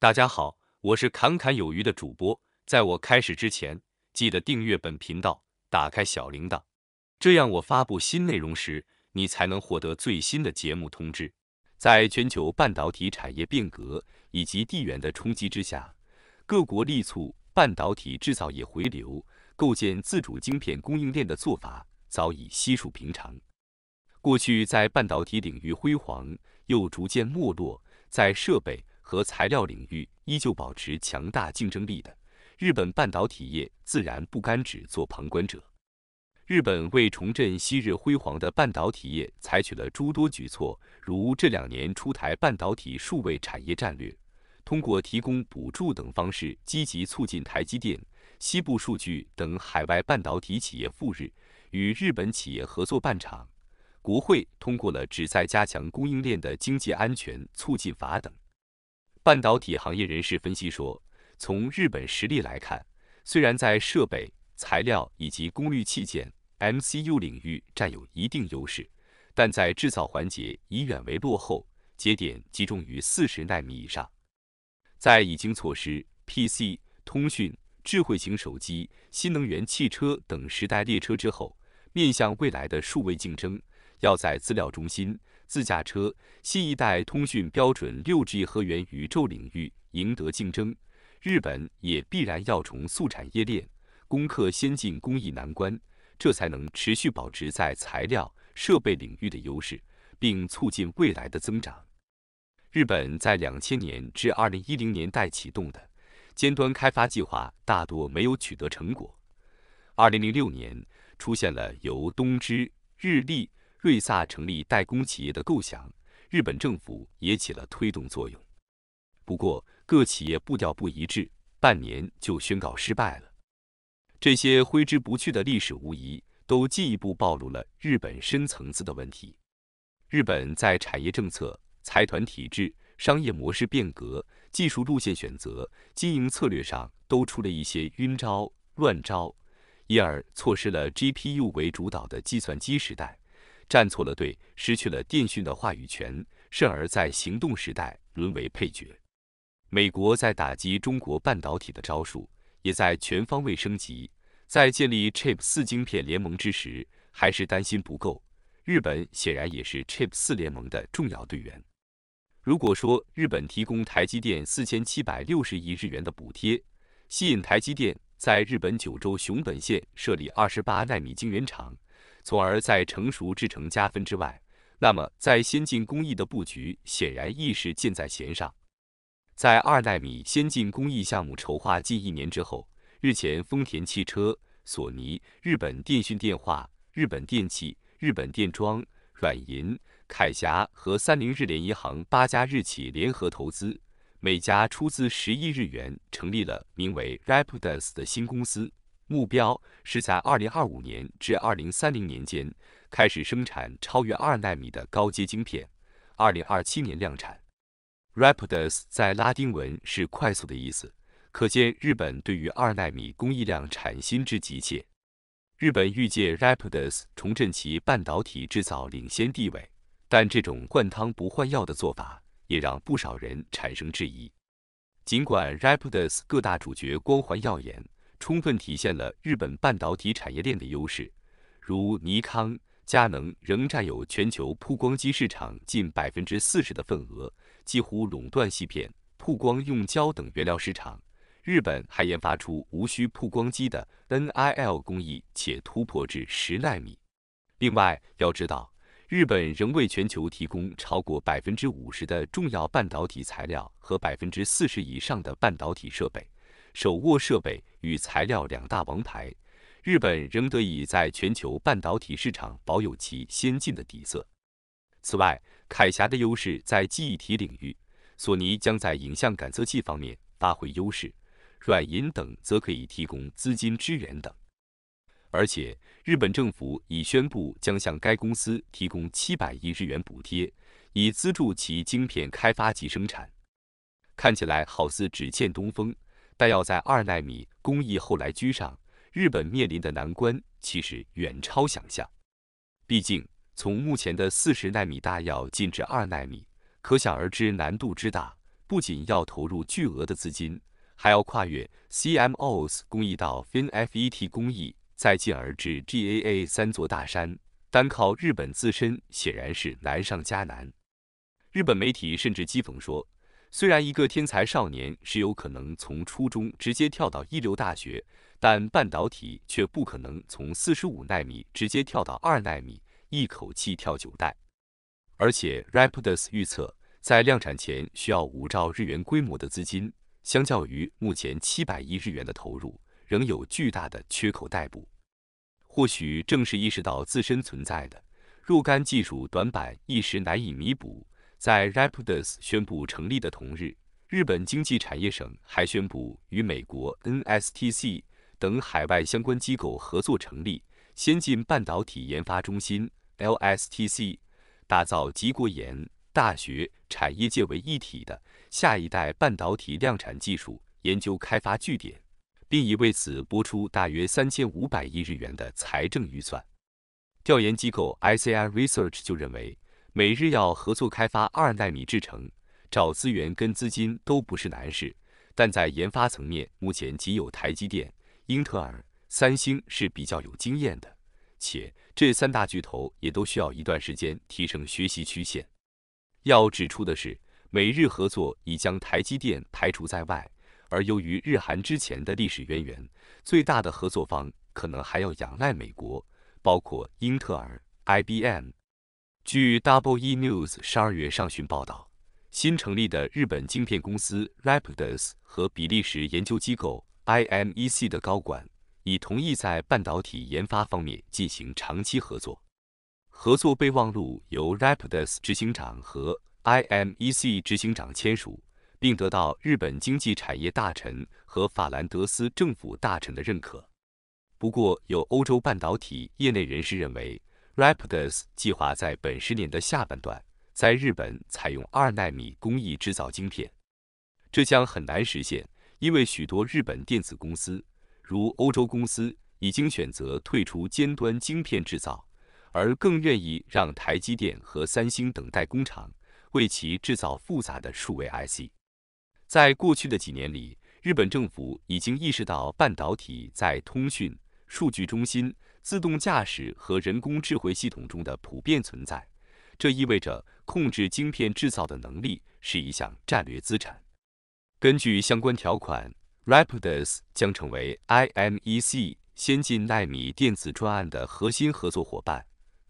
大家好，我是侃侃有余的主播。在我开始之前，记得订阅本频道，打开小铃铛，这样我发布新内容时，你才能获得最新的节目通知。在全球半导体产业变革以及地缘的冲击之下，各国力促半导体制造业回流，构建自主晶片供应链的做法早已悉数平常。过去在半导体领域辉煌，又逐渐没落，在设备。和材料领域依旧保持强大竞争力的日本半导体业，自然不甘只做旁观者。日本为重振昔日辉煌的半导体业，采取了诸多举措，如这两年出台半导体数位产业战略，通过提供补助等方式，积极促进台积电、西部数据等海外半导体企业赴日，与日本企业合作办厂。国会通过了旨在加强供应链的经济安全促进法等。半导体行业人士分析说，从日本实力来看，虽然在设备、材料以及功率器件、MCU 领域占有一定优势，但在制造环节已远为落后，节点集中于四十纳米以上。在已经错失 PC、通讯、智慧型手机、新能源汽车等时代列车之后，面向未来的数位竞争，要在资料中心。自驾车、新一代通讯标准、六 G 和元宇宙领域赢得竞争，日本也必然要重塑产业链，攻克先进工艺难关，这才能持续保持在材料、设备领域的优势，并促进未来的增长。日本在两千年至二零一零年代启动的尖端开发计划大多没有取得成果。二零零六年出现了由东芝、日立。瑞萨成立代工企业的构想，日本政府也起了推动作用。不过，各企业步调不一致，半年就宣告失败了。这些挥之不去的历史，无疑都进一步暴露了日本深层次的问题。日本在产业政策、财团体制、商业模式变革、技术路线选择、经营策略上，都出了一些晕招、乱招，因而错失了 GPU 为主导的计算机时代。站错了队，失去了电讯的话语权，甚而在行动时代沦为配角。美国在打击中国半导体的招数也在全方位升级，在建立 Chip 四晶片联盟之时，还是担心不够。日本显然也是 Chip 四联盟的重要队员。如果说日本提供台积电四千七百六十亿日元的补贴，吸引台积电在日本九州熊本县设立二十八纳米晶圆厂。从而在成熟制成加分之外，那么在先进工艺的布局显然亦是箭在弦上。在二纳米先进工艺项目筹划近一年之后，日前丰田汽车、索尼、日本电讯电话、日本电器、日本电装、软银、凯霞和三菱日联银行八家日企联合投资，每家出资十亿日元，成立了名为 Rapidus 的新公司。目标是在二零二五年至二零三零年间开始生产超越二纳米的高阶晶片，二零二七年量产。Rapidus 在拉丁文是快速的意思，可见日本对于二纳米工艺量产心之急切。日本欲借 Rapidus 重振其半导体制造领先地位，但这种灌汤不换药的做法也让不少人产生质疑。尽管 Rapidus 各大主角光环耀眼。充分体现了日本半导体产业链的优势，如尼康、佳能仍占有全球曝光机市场近百分之四十的份额，几乎垄断芯片、曝光用胶等原料市场。日本还研发出无需曝光机的 NIL 工艺，且突破至十纳米。另外，要知道，日本仍为全球提供超过百分之五十的重要半导体材料和百分之四十以上的半导体设备。手握设备与材料两大王牌，日本仍得以在全球半导体市场保有其先进的底色。此外，凯霞的优势在记忆体领域，索尼将在影像感测器方面发挥优势，软银等则可以提供资金支援等。而且，日本政府已宣布将向该公司提供七百亿日元补贴，以资助其晶片开发及生产。看起来好似只欠东风。但要在二纳米工艺后来居上，日本面临的难关其实远超想象。毕竟从目前的四十纳米大药进至二纳米，可想而知难度之大。不仅要投入巨额的资金，还要跨越 CMOS 工艺到 FinFET 工艺，再进而至 GAA 三座大山，单靠日本自身显然是难上加难。日本媒体甚至讥讽说。虽然一个天才少年是有可能从初中直接跳到一流大学，但半导体却不可能从四十五纳米直接跳到二纳米，一口气跳九代。而且，Rapidus 预测，在量产前需要五兆日元规模的资金，相较于目前七百亿日元的投入，仍有巨大的缺口待补。或许正是意识到自身存在的若干技术短板一时难以弥补。在 Rapidus 宣布成立的同日，日本经济产业省还宣布与美国 NSTC 等海外相关机构合作成立先进半导体研发中心 LSTC，打造集国研、大学、产业界为一体的下一代半导体量产技术研究开发据点，并已为此拨出大约三千五百亿日元的财政预算。调研机构 ICI Research 就认为。美日要合作开发二纳米制程，找资源跟资金都不是难事，但在研发层面，目前仅有台积电、英特尔、三星是比较有经验的，且这三大巨头也都需要一段时间提升学习曲线。要指出的是，美日合作已将台积电排除在外，而由于日韩之前的历史渊源，最大的合作方可能还要仰赖美国，包括英特尔、IBM。据 Double E News 12月上旬报道，新成立的日本晶片公司 Rapidus 和比利时研究机构 IMEC 的高管已同意在半导体研发方面进行长期合作。合作备忘录由 Rapidus 执行长和 IMEC 执行长签署，并得到日本经济产业大臣和法兰德斯政府大臣的认可。不过，有欧洲半导体业内人士认为。Rapidus 计划在本十年的下半段在日本采用二纳米工艺制造晶片，这将很难实现，因为许多日本电子公司，如欧洲公司，已经选择退出尖端晶片制造，而更愿意让台积电和三星等待工厂为其制造复杂的数位 IC。在过去的几年里，日本政府已经意识到半导体在通讯、数据中心。自动驾驶和人工智慧系统中的普遍存在，这意味着控制晶片制造的能力是一项战略资产。根据相关条款，Rapidus 将成为 IMEC 先进纳米电子专案的核心合作伙伴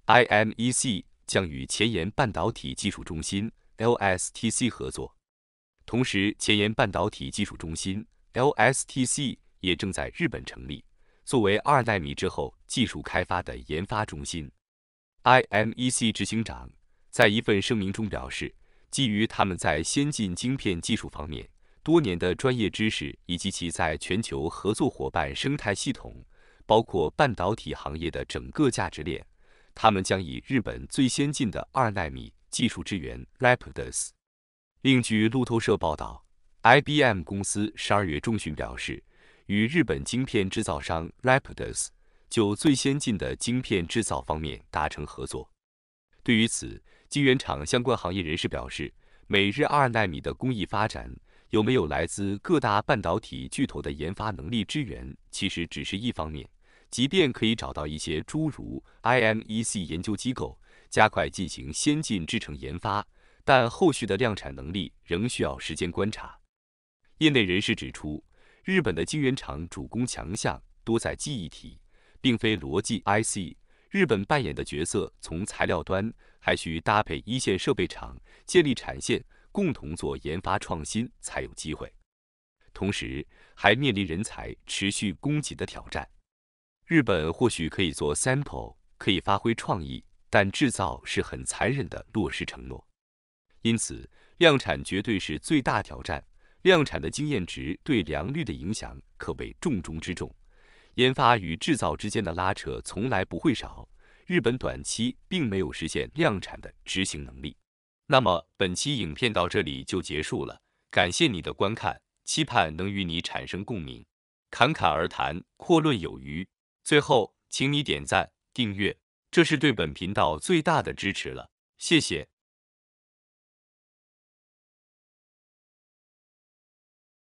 ，IMEC 将与前沿半导体技术中心 LSTC 合作，同时前沿半导体技术中心 LSTC 也正在日本成立。作为二纳米之后技术开发的研发中心，IMEC 执行长在一份声明中表示：“基于他们在先进晶片技术方面多年的专业知识，以及其在全球合作伙伴生态系统，包括半导体行业的整个价值链，他们将以日本最先进的二纳米技术支援 Rapidus。”另据路透社报道，IBM 公司十二月中旬表示。与日本晶片制造商 Rapidus 就最先进的晶片制造方面达成合作。对于此，晶圆厂相关行业人士表示，每日二纳米的工艺发展有没有来自各大半导体巨头的研发能力支援，其实只是一方面。即便可以找到一些诸如 IMEC 研究机构，加快进行先进制程研发，但后续的量产能力仍需要时间观察。业内人士指出。日本的晶圆厂主攻强项多在记忆体，并非逻辑 IC。日本扮演的角色从材料端，还需搭配一线设备厂建立产线，共同做研发创新才有机会。同时，还面临人才持续供给的挑战。日本或许可以做 sample，可以发挥创意，但制造是很残忍的落实承诺，因此量产绝对是最大挑战。量产的经验值对良率的影响可谓重中之重，研发与制造之间的拉扯从来不会少。日本短期并没有实现量产的执行能力。那么本期影片到这里就结束了，感谢你的观看，期盼能与你产生共鸣。侃侃而谈，阔论有余。最后，请你点赞、订阅，这是对本频道最大的支持了，谢谢。